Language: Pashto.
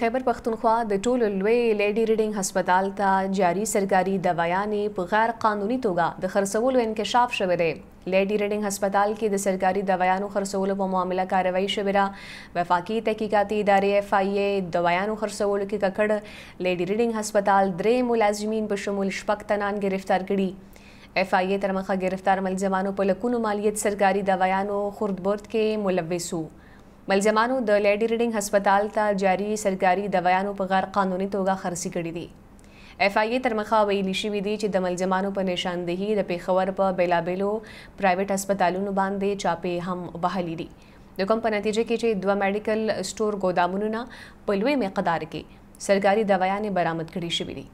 خیبر پښتونخوا د ټولو لوی لیډي ریډینګ هسپتال ته جاري سرکاري دوايانې په غیر قانوني توګه د خرڅولو انکشاف شوی دی لیډي ریډینګ هسپتال کې د سرکاري دوايانو خرڅولو په معاملې کاروایی شوې را وفاقي تحقیقاتي ادارې اف آی ای دوايانو خرڅولو کې ککړ لیډي ریډینګ هسپتال درې ملازمین په شمول شپږ تنان گرفتار کړي اف آی ای تر مخه گرفتار ملزمانو په لکونو مالیت سرکاري دوايانو خوردبرد کې ملوث وو ملزمانو د لیډي ریډینګ هسپتال ته جاري سرکاري دوايانو په غیر قانوني توګه خرڅې کړې دي اف آی ای تر مخه ویلي شوې دي چې د ملزمانو په نشاندهي د پیښور په بیلابیلو پرایویټ هسپتالونو باندې چاپې هم بحالي دي د کوم په نتیجه کې چې دوه میډیکل سٹور ګودامونو نه په لوی مقدار کې سرکاري دوايانې برامد کړې شوې دي